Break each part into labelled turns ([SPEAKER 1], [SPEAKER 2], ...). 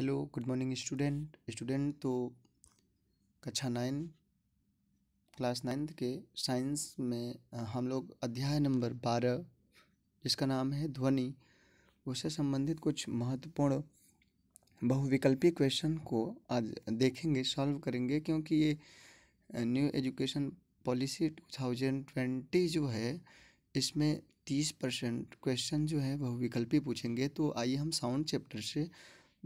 [SPEAKER 1] hello good morning student student तो कक्षा nine class ninth के साइंस में हम लोग अध्याय नंबर बारह जिसका नाम है ध्वनि उससे संबंधित कुछ महत्वपूर्ण बहुविकल्पी क्वेश्चन को आज देखेंगे सॉल्व करेंगे क्योंकि ये new education policy two thousand twenty जो है इसमें तीस परसेंट क्वेश्चन जो है बहुविकल्पी पूछेंगे तो आइए हम साउंड चैप्टर से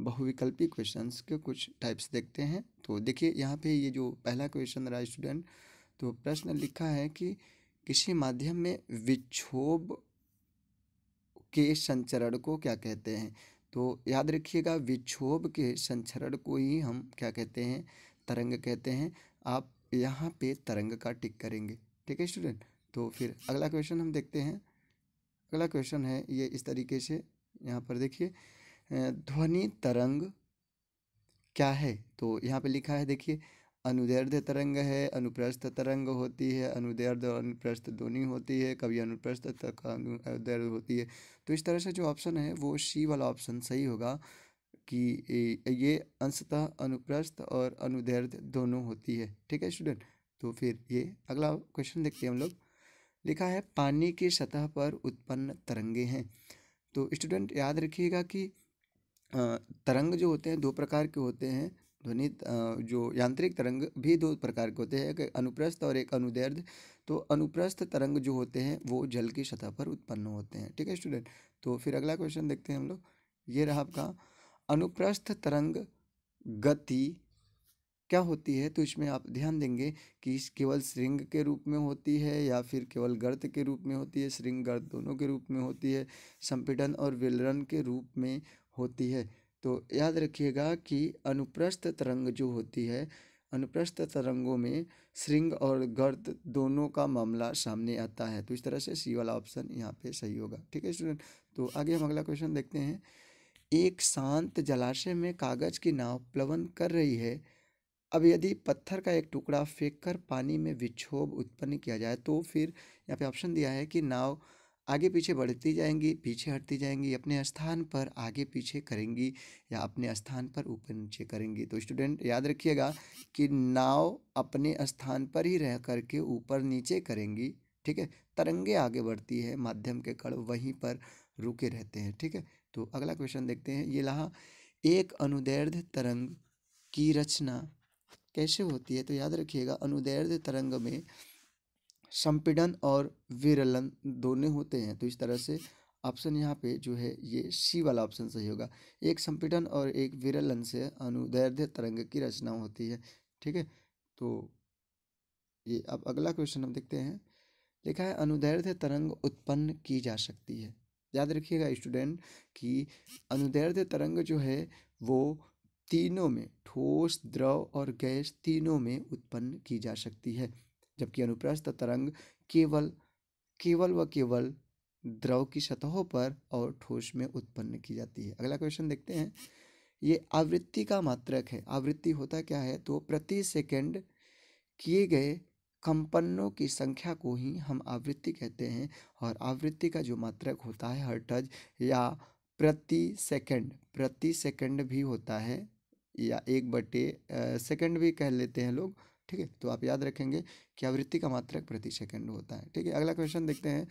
[SPEAKER 1] बहुविकल्पी क्वेश्चंस के कुछ टाइप्स देखते हैं तो देखिए यहाँ पे ये जो पहला क्वेश्चन रहा स्टूडेंट तो प्रश्न लिखा है कि किसी माध्यम में विक्षोभ के संचरण को क्या कहते हैं तो याद रखिएगा विक्षोभ के संचरण को ही हम क्या कहते हैं तरंग कहते हैं आप यहाँ पे तरंग का टिक करेंगे ठीक है स्टूडेंट तो फिर अगला क्वेश्चन हम देखते हैं अगला क्वेश्चन है ये इस तरीके से यहाँ पर देखिए ध्वनि तरंग क्या है तो यहाँ पे लिखा है देखिए अनुदैर्ध्य तरंग है अनुप्रस्थ तरंग होती है अनुदैर्ध्य और अनुप्रस्थ दोनों होती है कभी अनुप्रस्थ तक अनुदैर्ध्य होती है तो इस तरह से जो ऑप्शन है वो सी वाला ऑप्शन सही होगा कि ये अंशतः अनुप्रस्थ और अनुदैर्ध्य दोनों होती है ठीक है स्टूडेंट तो फिर ये अगला क्वेश्चन देखते हैं हम लोग लिखा है पानी की सतह पर उत्पन्न तरंगे हैं तो स्टूडेंट याद रखिएगा कि तरंग जो होते हैं दो प्रकार के होते हैं ध्वनि जो यांत्रिक तरंग भी दो प्रकार के होते हैं एक अनुप्रस्थ और एक अनुदैर्ध तो अनुप्रस्थ तरंग जो होते हैं वो जल की सतह पर उत्पन्न होते हैं ठीक है स्टूडेंट तो फिर अगला क्वेश्चन देखते हैं हम लोग ये रहा आपका अनुप्रस्थ तरंग गति क्या होती है तो इसमें आप ध्यान देंगे कि इस केवल श्रृंग के रूप में होती है या फिर केवल गर्त के रूप में होती है श्रृंग गर्त दोनों के रूप में होती है संपीडन और विलरन के रूप में होती है तो याद रखिएगा कि अनुप्रस्थ तरंग जो होती है अनुप्रस्थ तरंगों में श्रृंग और गर्द दोनों का मामला सामने आता है तो इस तरह से सी वाला ऑप्शन यहाँ पे सही होगा ठीक है स्टूडेंट तो आगे हम अगला क्वेश्चन देखते हैं एक शांत जलाशय में कागज की नाव प्लवन कर रही है अब यदि पत्थर का एक टुकड़ा फेंक कर पानी में विक्षोभ उत्पन्न किया जाए तो फिर यहाँ पे ऑप्शन दिया है कि नाव आगे पीछे बढ़ती जाएंगी पीछे हटती जाएंगी अपने स्थान पर आगे पीछे करेंगी या अपने स्थान पर ऊपर नीचे करेंगी तो स्टूडेंट याद रखिएगा कि नाव अपने स्थान पर ही रह करके ऊपर नीचे करेंगी ठीक है तरंगे आगे बढ़ती है माध्यम के कण वहीं पर रुके रहते हैं ठीक है तो अगला क्वेश्चन देखते हैं ये लहा एक अनुदैर्ध्य तरंग की रचना कैसे होती है तो याद रखिएगा अनुदैर्ध्य तरंग में संपीड़न और विरलन दोनों होते हैं तो इस तरह से ऑप्शन यहाँ पे जो है ये सी वाला ऑप्शन सही होगा एक संपीड़न और एक विरलन से अनुदैर्ध्य तरंग की रचना होती है ठीक है तो ये अब अगला क्वेश्चन हम देखते हैं लिखा है अनुदैर्ध्य तरंग उत्पन्न की जा सकती है याद रखिएगा स्टूडेंट कि अनुदैर्ध्य तरंग जो है वो तीनों में ठोस द्रव और गैस तीनों में उत्पन्न की जा सकती है जबकि अनुप्रस्थ तरंग केवल केवल व केवल द्रव की सतहों पर और ठोस में उत्पन्न की जाती है अगला क्वेश्चन देखते हैं ये आवृत्ति का मात्रक है आवृत्ति होता क्या है तो प्रति सेकंड किए गए कंपनों की संख्या को ही हम आवृत्ति कहते हैं और आवृत्ति का जो मात्रक होता है हर्टज या प्रति सेकंड प्रति सेकंड भी होता है या एक बटे सेकंड भी कह लेते हैं लोग ठीक है तो आप याद रखेंगे कि आवृत्ति का मात्रक प्रति सेकंड होता है ठीक है अगला क्वेश्चन देखते हैं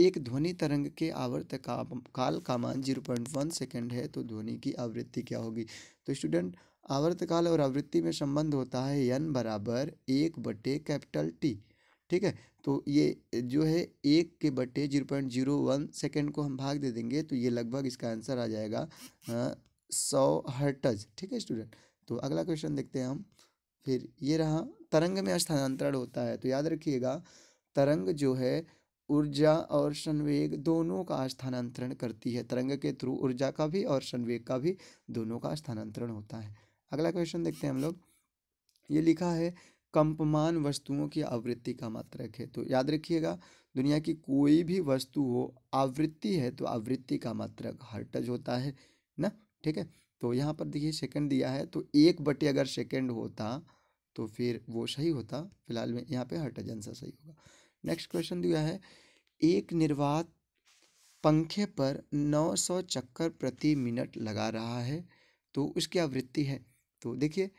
[SPEAKER 1] एक ध्वनि तरंग के आवर्त का काल का मान जीरो पॉइंट वन सेकेंड है तो ध्वनि की आवृत्ति क्या होगी तो स्टूडेंट आवर्त काल और आवृत्ति में संबंध होता है यन बराबर एक बटे कैपिटल टी ठीक है तो ये जो है एक के बटे zero point zero one second को हम भाग दे देंगे तो ये लगभग इसका आंसर आ जाएगा सौ हर्टज ठीक है स्टूडेंट तो अगला क्वेश्चन देखते हैं हम फिर ये रहा तरंग में स्थानांतरण होता है तो याद रखिएगा तरंग जो है ऊर्जा और संवेग दोनों का स्थानांतरण करती है तरंग के थ्रू ऊर्जा का भी और संवेग का भी दोनों का स्थानांतरण होता है अगला क्वेश्चन देखते हैं हम लोग ये लिखा है कंपमान वस्तुओं की आवृत्ति का मात्रक है तो याद रखिएगा दुनिया की कोई भी वस्तु हो आवृत्ति है तो आवृत्ति का मात्रक हर्टज होता है ना ठीक है तो यहाँ पर देखिए सेकंड दिया है तो एक बटे अगर सेकंड होता तो फिर वो सही होता फिलहाल में यहाँ पे हर्ट आंसर सही होगा नेक्स्ट क्वेश्चन दिया है एक निर्वात पंखे पर 900 चक्कर प्रति मिनट लगा रहा है तो उसकी आवृत्ति है तो देखिए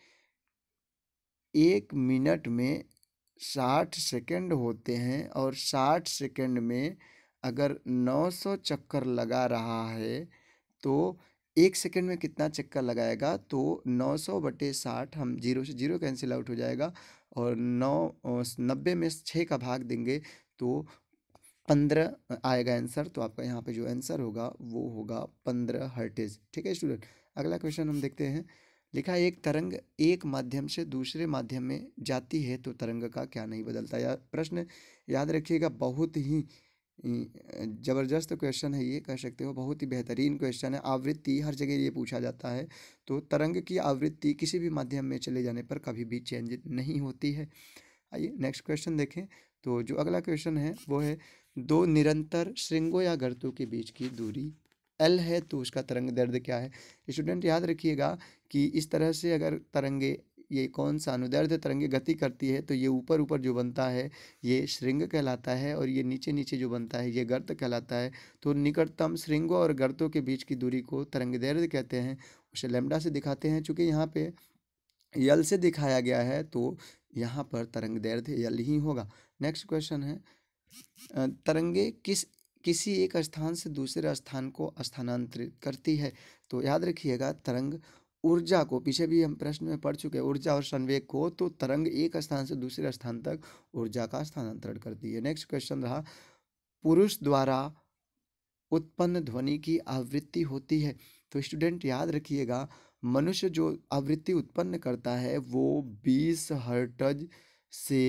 [SPEAKER 1] एक मिनट में साठ सेकंड होते हैं और साठ सेकंड में अगर 900 चक्कर लगा रहा है तो एक सेकंड में कितना चक्कर लगाएगा तो 900 सौ बटे साठ हम जीरो से जीरो कैंसिल आउट हो जाएगा और नौ नब्बे में छः का भाग देंगे तो पंद्रह आएगा आंसर तो आपका यहाँ पे जो आंसर होगा वो होगा पंद्रह हर्टेज ठीक है स्टूडेंट अगला क्वेश्चन हम देखते हैं लिखा है एक तरंग एक माध्यम से दूसरे माध्यम में जाती है तो तरंग का क्या नहीं बदलता या प्रश्न याद रखिएगा बहुत ही ज़बरदस्त क्वेश्चन है ये कह सकते हो बहुत ही बेहतरीन क्वेश्चन है आवृत्ति हर जगह ये पूछा जाता है तो तरंग की आवृत्ति किसी भी माध्यम में चले जाने पर कभी भी चेंज नहीं होती है आइए नेक्स्ट क्वेश्चन देखें तो जो अगला क्वेश्चन है वो है दो निरंतर श्रृंगों या गर्तों के बीच की दूरी एल है तो उसका तरंग दर्द क्या है स्टूडेंट याद रखिएगा कि इस तरह से अगर तरंगे ये कौन सा अनुदैर्ध्य तरंगे गति करती है तो ये ऊपर ऊपर जो बनता है ये श्रृंग कहलाता है और ये नीचे नीचे जो बनता है ये गर्त कहलाता है तो निकटतम श्रृंगों और गर्तों के बीच की दूरी को तरंग दैर्ध्य कहते हैं उसे लेमडा से दिखाते हैं चूँकि यहाँ पे यल से दिखाया गया है तो यहाँ पर तरंग दैर्ध्य यल ही होगा नेक्स्ट क्वेश्चन है तरंगे किस किसी एक स्थान से दूसरे स्थान को स्थानांतरित करती है तो याद रखिएगा तरंग ऊर्जा को पीछे भी हम प्रश्न में पढ़ चुके हैं ऊर्जा और संवेग को तो तरंग एक स्थान से दूसरे स्थान तक ऊर्जा का स्थानांतरण करती है नेक्स्ट क्वेश्चन रहा पुरुष द्वारा उत्पन्न ध्वनि की आवृत्ति होती है तो स्टूडेंट याद रखिएगा मनुष्य जो आवृत्ति उत्पन्न करता है वो बीस हर्टज से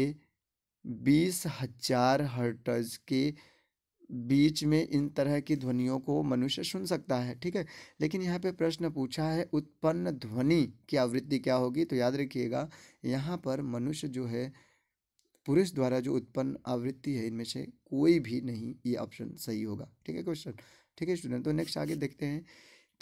[SPEAKER 1] बीस हजार हर्टज के बीच में इन तरह की ध्वनियों को मनुष्य सुन सकता है ठीक है लेकिन यहाँ पे प्रश्न पूछा है उत्पन्न ध्वनि की आवृत्ति क्या होगी तो याद रखिएगा यहाँ पर मनुष्य जो है पुरुष द्वारा जो उत्पन्न आवृत्ति है इनमें से कोई भी नहीं ये ऑप्शन सही होगा ठीक है क्वेश्चन ठीक है स्टूडेंट तो नेक्स्ट आगे देखते हैं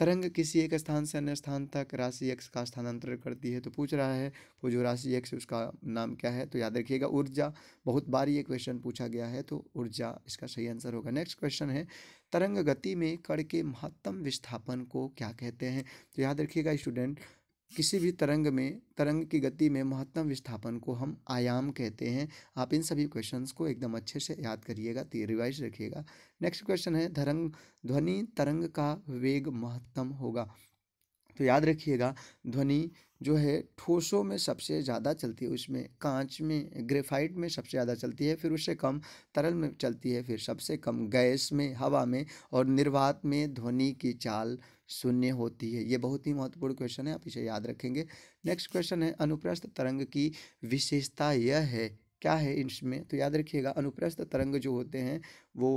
[SPEAKER 1] तरंग किसी एक स्थान से अन्य स्थान तक राशि एक्स का स्थानांतरण करती है तो पूछ रहा है वो जो राशि एक्स उसका नाम क्या है तो याद रखिएगा ऊर्जा बहुत बार ये क्वेश्चन पूछा गया है तो ऊर्जा इसका सही आंसर होगा नेक्स्ट क्वेश्चन है तरंग गति में कड़ के महत्तम विस्थापन को क्या कहते हैं तो याद रखिएगा स्टूडेंट किसी भी तरंग में तरंग की गति में महत्तम विस्थापन को हम आयाम कहते हैं आप इन सभी क्वेश्चंस को एकदम अच्छे से याद करिएगा रिवाइज रखिएगा नेक्स्ट क्वेश्चन है तरंग ध्वनि तरंग का वेग महत्तम होगा तो याद रखिएगा ध्वनि जो है ठोसों में सबसे ज़्यादा चलती है उसमें कांच में ग्रेफाइट में सबसे ज़्यादा चलती है फिर उससे कम तरल में चलती है फिर सबसे कम गैस में हवा में और निर्वात में ध्वनि की चाल शून्य होती है ये बहुत ही महत्वपूर्ण क्वेश्चन है आप इसे याद रखेंगे नेक्स्ट क्वेश्चन है अनुप्रस्थ तरंग की विशेषता यह है क्या है इसमें तो याद रखिएगा अनुप्रस्थ तरंग जो होते हैं वो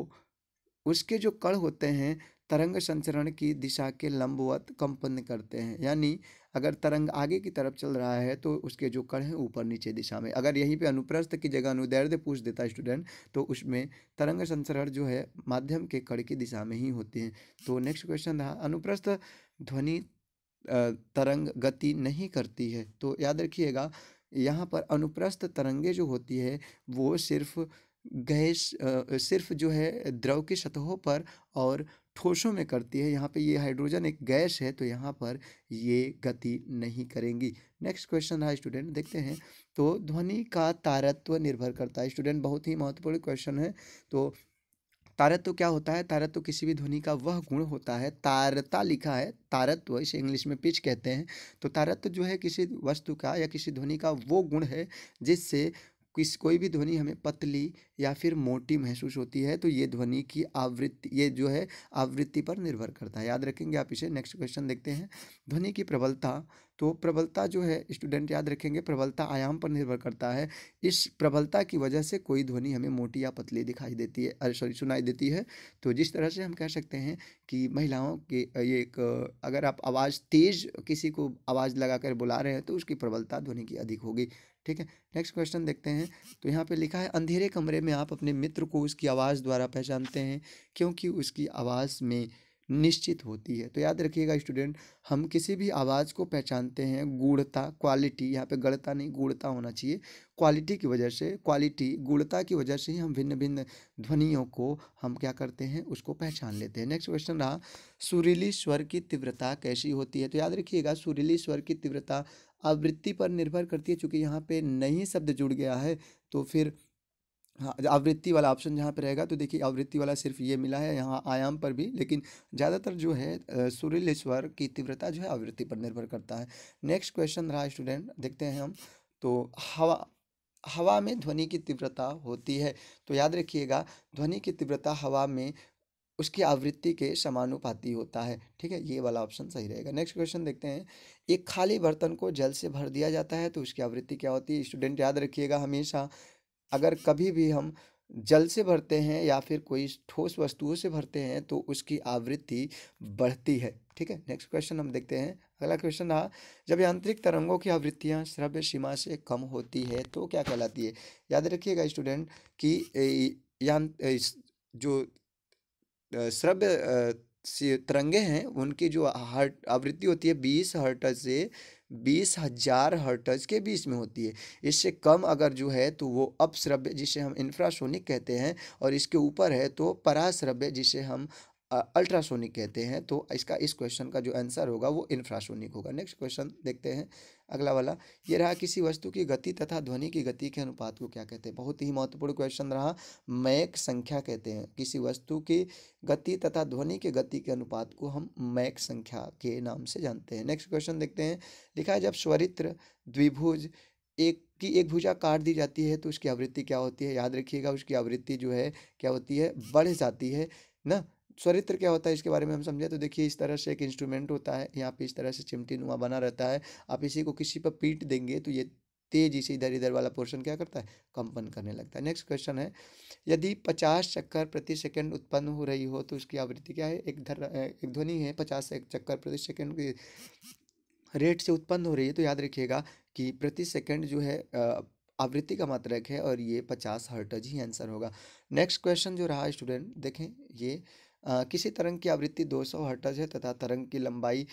[SPEAKER 1] उसके जो कण होते हैं तरंग संचरण की दिशा के लंबवत कंपन करते हैं यानी अगर तरंग आगे की तरफ चल रहा है तो उसके जो कण हैं ऊपर नीचे दिशा में अगर यहीं पे अनुप्रस्थ की जगह अनुदैर्ध्य पूछ देता स्टूडेंट तो उसमें तरंग संचरण जो है माध्यम के कण की दिशा में ही होते हैं तो नेक्स्ट क्वेश्चन रहा अनुप्रस्थ ध्वनि तरंग गति नहीं करती है तो याद रखिएगा यहाँ पर अनुप्रस्थ तरंगे जो होती है वो सिर्फ गैस सिर्फ जो है द्रव की सतहों पर और ठोसों में करती है यहाँ पे ये हाइड्रोजन एक गैस है तो यहाँ पर ये गति नहीं करेंगी नेक्स्ट क्वेश्चन रहा स्टूडेंट देखते हैं तो ध्वनि का तारत्व निर्भर करता है स्टूडेंट बहुत ही महत्वपूर्ण क्वेश्चन है तो तारत्व क्या होता है तारत्व किसी भी ध्वनि का वह गुण होता है तारता लिखा है तारत्व इसे इंग्लिश में पिच कहते हैं तो तारत्व जो है किसी वस्तु का या किसी ध्वनि का वो गुण है जिससे किस कोई भी ध्वनि हमें पतली या फिर मोटी महसूस होती है तो ये ध्वनि की आवृत्ति ये जो है आवृत्ति पर निर्भर करता है याद रखेंगे आप इसे नेक्स्ट क्वेश्चन देखते हैं ध्वनि की प्रबलता तो प्रबलता जो है स्टूडेंट याद रखेंगे प्रबलता आयाम पर निर्भर करता है इस प्रबलता की वजह से कोई ध्वनि हमें मोटी या पतली दिखाई देती है अरे सॉरी सुनाई देती है तो जिस तरह से हम कह सकते हैं कि महिलाओं के ये एक अगर आप आवाज़ तेज़ किसी को आवाज़ लगाकर बुला रहे हैं तो उसकी प्रबलता ध्वनि की अधिक होगी ठीक है नेक्स्ट क्वेश्चन देखते हैं तो यहाँ पे लिखा है अंधेरे कमरे में आप अपने मित्र को उसकी आवाज़ द्वारा पहचानते हैं क्योंकि उसकी आवाज़ में निश्चित होती है तो याद रखिएगा स्टूडेंट हम किसी भी आवाज़ को पहचानते हैं गुणता क्वालिटी यहाँ पे गढ़ता नहीं गुणता होना चाहिए क्वालिटी की वजह से क्वालिटी गुणता की वजह से ही हम भिन्न भिन्न ध्वनियों को हम क्या करते हैं उसको पहचान लेते हैं नेक्स्ट क्वेश्चन रहा सुरीली स्वर की तीव्रता कैसी होती है तो याद रखिएगा सुरीली स्वर की तीव्रता आवृत्ति पर निर्भर करती है चूँकि यहाँ पे नहीं शब्द जुड़ गया है तो फिर हाँ आवृत्ति वाला ऑप्शन जहाँ पर रहेगा तो देखिए आवृत्ति वाला सिर्फ ये मिला है यहाँ आयाम पर भी लेकिन ज़्यादातर जो है सुरील स्वर की तीव्रता जो है आवृत्ति पर निर्भर करता है नेक्स्ट क्वेश्चन रहा स्टूडेंट देखते हैं हम तो हवा हवा में ध्वनि की तीव्रता होती है तो याद रखिएगा ध्वनि की तीव्रता हवा में उसकी आवृत्ति के समानुपाती होता है ठीक है ये वाला ऑप्शन सही रहेगा नेक्स्ट क्वेश्चन देखते हैं एक खाली बर्तन को जल से भर दिया जाता है तो उसकी आवृत्ति क्या होती है स्टूडेंट याद रखिएगा हमेशा अगर कभी भी हम जल से भरते हैं या फिर कोई ठोस वस्तुओं से भरते हैं तो उसकी आवृत्ति बढ़ती है ठीक है नेक्स्ट क्वेश्चन हम देखते हैं अगला क्वेश्चन रहा जब यांत्रिक तरंगों की आवृत्तियाँ श्रव्य सीमा से कम होती है तो क्या कहलाती है याद रखिएगा स्टूडेंट कि यां जो श्रव्य तरंगे हैं उनकी जो हर्ट आवृत्ति होती है बीस हर्टज से बीस हजार हर्टज के बीच में होती है इससे कम अगर जो है तो वो अपश्रव्य जिसे हम इंफ्रासोनिक कहते हैं और इसके ऊपर है तो पराश्रव्य जिसे हम अल्ट्रासोनिक कहते हैं तो इसका इस क्वेश्चन का जो आंसर होगा वो इंफ्रासोनिक होगा नेक्स्ट क्वेश्चन देखते हैं अगला वाला ये रहा किसी वस्तु की गति तथा ध्वनि की गति के अनुपात को क्या कहते हैं बहुत ही महत्वपूर्ण क्वेश्चन रहा मैक संख्या कहते हैं किसी वस्तु की गति तथा ध्वनि के गति के अनुपात को हम मैक संख्या के नाम से जानते हैं नेक्स्ट क्वेश्चन देखते हैं लिखा है जब स्वरित्र द्विभुज एक की एक भुजा काट दी जाती है तो उसकी आवृत्ति क्या होती है याद रखिएगा उसकी आवृत्ति जो है क्या होती है बढ़ जाती है ना स्वरित्र क्या होता है इसके बारे में हम समझे तो देखिए इस तरह से एक इंस्ट्रूमेंट होता है यहाँ पे इस तरह से चिमटी नुमा बना रहता है आप इसी को किसी पर पीट देंगे तो ये तेजी से इधर इधर वाला पोर्शन क्या करता है कंपन करने लगता है नेक्स्ट क्वेश्चन है यदि पचास चक्कर प्रति सेकंड उत्पन्न हो रही हो तो उसकी आवृत्ति क्या है एक धर एक ध्वनि है पचास चक्कर प्रति सेकंड की रेट से उत्पन्न हो रही है तो याद रखिएगा कि प्रति सेकंड जो है आवृत्ति का मात्रक है और ये पचास हर्टज ही आंसर होगा नेक्स्ट क्वेश्चन जो रहा स्टूडेंट देखें ये किसी तरंग की आवृत्ति 200 हर्टज है तथा तरंग की लंबाई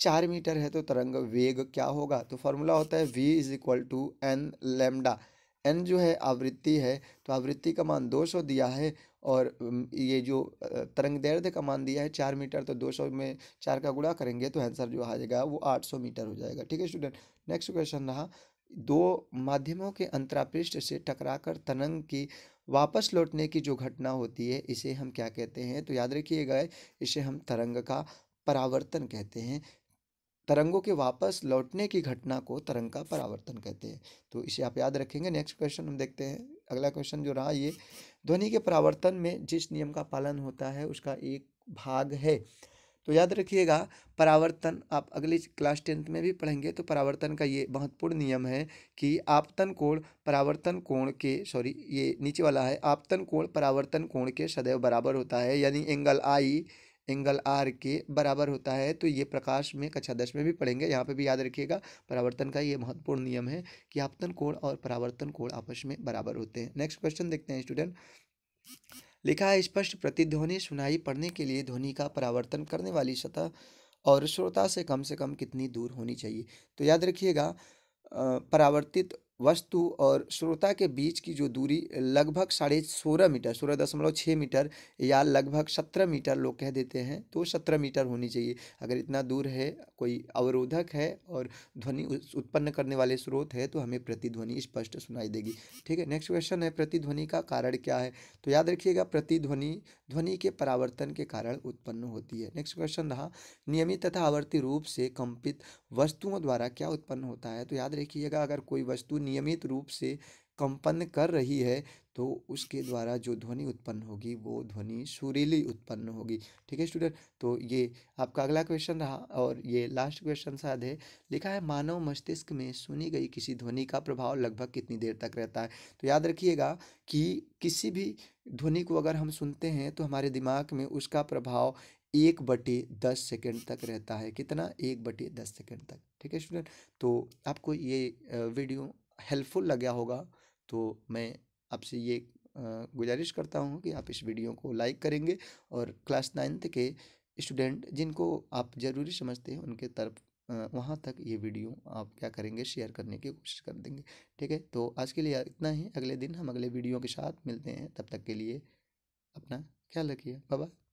[SPEAKER 1] चार मीटर है तो तरंग वेग क्या होगा तो फॉर्मूला होता है V is equal to N lambda N जो है आवृत्ति है तो आवृत्ति का मान 200 दिया है और ये जो तरंग दैर्ध्य का मान दिया है चार मीटर तो 200 में चार का गुणा करेंगे तो आंसर जो आ जाएगा वो 800 मीटर हो जाएगा ठीक है स्टूडेंट नेक्स्ट क्वेश्चन रहा दो माध्यमों के अंतरापृष्ठ से टकराकर तरंग की वापस लौटने की जो घटना होती है इसे हम क्या कहते हैं तो याद रखिएगा इसे हम तरंग का परावर्तन कहते हैं तरंगों के वापस लौटने की घटना को तरंग का परावर्तन कहते हैं तो इसे आप याद रखेंगे नेक्स्ट क्वेश्चन हम देखते हैं अगला क्वेश्चन जो रहा ये ध्वनि के परावर्तन में जिस नियम का पालन होता है उसका एक भाग है तो याद रखिएगा परावर्तन आप अगली क्लास टेंथ में भी पढ़ेंगे तो परावर्तन का ये महत्वपूर्ण नियम है कि आपतन कोण परावर्तन कोण के सॉरी ये नीचे वाला है आपतन कोण परावर्तन कोण के सदैव बराबर होता है यानी एंगल आई एंगल आर के बराबर होता है तो ये प्रकाश में कक्षा दस में भी पढ़ेंगे यहाँ पे भी याद रखिएगा परावर्तन का ये महत्वपूर्ण नियम है कि आपतन कोण और परावर्तन कोण आपस में बराबर होते हैं नेक्स्ट क्वेश्चन देखते हैं स्टूडेंट लिखा है स्पष्ट प्रतिध्वनि सुनाई पड़ने के लिए ध्वनि का परावर्तन करने वाली सतह और श्रोता से कम से कम कितनी दूर होनी चाहिए तो याद रखिएगा परावर्तित वस्तु और श्रोता के बीच की जो दूरी लगभग साढ़े सोलह मीटर सोलह दशमलव छः मीटर या लगभग सत्रह मीटर लोग कह देते हैं तो सत्रह मीटर होनी चाहिए अगर इतना दूर है कोई अवरोधक है और ध्वनि उत्पन्न करने वाले स्रोत है तो हमें प्रतिध्वनि स्पष्ट सुनाई देगी ठीक है नेक्स्ट क्वेश्चन है प्रतिध्वनि का कारण क्या है तो याद रखिएगा प्रतिध्वनि ध्वनि के परावर्तन के कारण उत्पन्न होती है नेक्स्ट क्वेश्चन रहा नियमित तथा आवर्ती रूप से कंपित वस्तुओं द्वारा क्या उत्पन्न होता है तो याद रखिएगा अगर कोई वस्तु नियमित रूप से कंपन कर रही है तो उसके द्वारा जो ध्वनि उत्पन्न होगी वो ध्वनि सुरीली उत्पन्न होगी ठीक है स्टूडेंट तो ये आपका अगला क्वेश्चन रहा और ये लास्ट क्वेश्चन शायद है लिखा है मानव मस्तिष्क में सुनी गई किसी ध्वनि का प्रभाव लगभग कितनी देर तक रहता है तो याद रखिएगा कि किसी भी ध्वनि को अगर हम सुनते हैं तो हमारे दिमाग में उसका प्रभाव एक बटे दस सेकेंड तक रहता है कितना एक बटे दस सेकेंड तक ठीक है स्टूडेंट तो आपको ये वीडियो हेल्पफुल लगा होगा तो मैं आपसे ये गुजारिश करता हूँ कि आप इस वीडियो को लाइक करेंगे और क्लास नाइन्थ के स्टूडेंट जिनको आप ज़रूरी समझते हैं उनके तरफ वहाँ तक ये वीडियो आप क्या करेंगे शेयर करने की कोशिश कर देंगे ठीक है तो आज के लिए इतना ही अगले दिन हम अगले वीडियो के साथ मिलते हैं तब तक के लिए अपना ख्याल रखिए बाबा